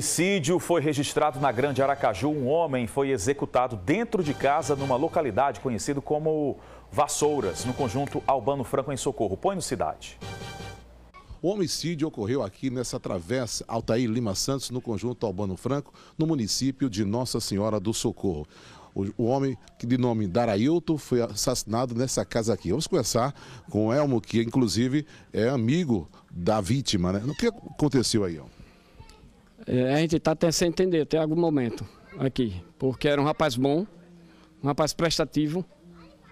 Homicídio foi registrado na Grande Aracaju. Um homem foi executado dentro de casa numa localidade conhecida como Vassouras, no conjunto Albano Franco em Socorro. Põe no Cidade. O homicídio ocorreu aqui nessa travessa Altair Lima Santos, no conjunto Albano Franco, no município de Nossa Senhora do Socorro. O homem de nome Darailto foi assassinado nessa casa aqui. Vamos conversar com o Elmo, que inclusive é amigo da vítima. Né? O que aconteceu aí, Elmo? É, a gente está até sem entender até algum momento aqui, porque era um rapaz bom, um rapaz prestativo,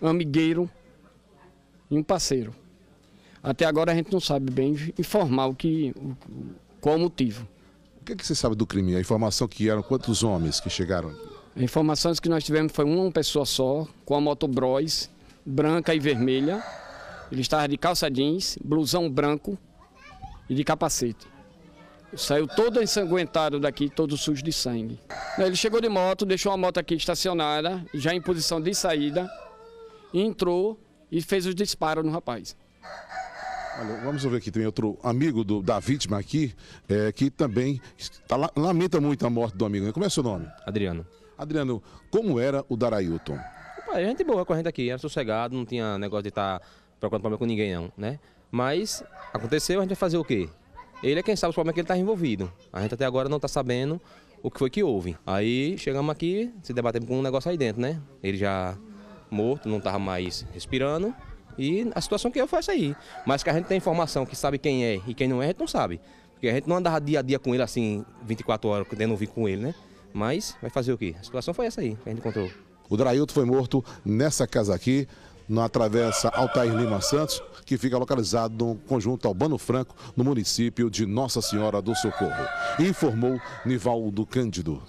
amigueiro e um parceiro. Até agora a gente não sabe bem informar o que, qual o motivo. O que, é que você sabe do crime? A informação que eram quantos homens que chegaram? Informações que nós tivemos foi uma pessoa só, com a moto Bros, branca e vermelha. Ele estava de calça jeans, blusão branco e de capacete. Saiu todo ensanguentado daqui, todo sujo de sangue. Ele chegou de moto, deixou a moto aqui estacionada, já em posição de saída, entrou e fez os disparos no rapaz. Olha, vamos ver aqui, tem outro amigo do, da vítima aqui, é, que também tá, lamenta muito a morte do amigo. Né? Como é seu nome? Adriano. Adriano, como era o Darailton? a é gente boa com a gente aqui, era sossegado, não tinha negócio de estar tá procurando problema com ninguém não, né? Mas aconteceu, a gente vai fazer o quê? Ele é quem sabe os problemas é que ele está envolvido. A gente até agora não está sabendo o que foi que houve. Aí chegamos aqui, se debatemos com um negócio aí dentro, né? Ele já morto, não estava mais respirando. E a situação que eu foi essa aí. Mas que a gente tem informação que sabe quem é e quem não é, a gente não sabe. Porque a gente não andava dia a dia com ele assim, 24 horas, querendo ouvir com ele, né? Mas vai fazer o quê? A situação foi essa aí que a gente encontrou. O Drailton foi morto nessa casa aqui, na Travessa Altair Lima Santos, que fica localizado no conjunto Albano Franco, no município de Nossa Senhora do Socorro. Informou Nivaldo Cândido.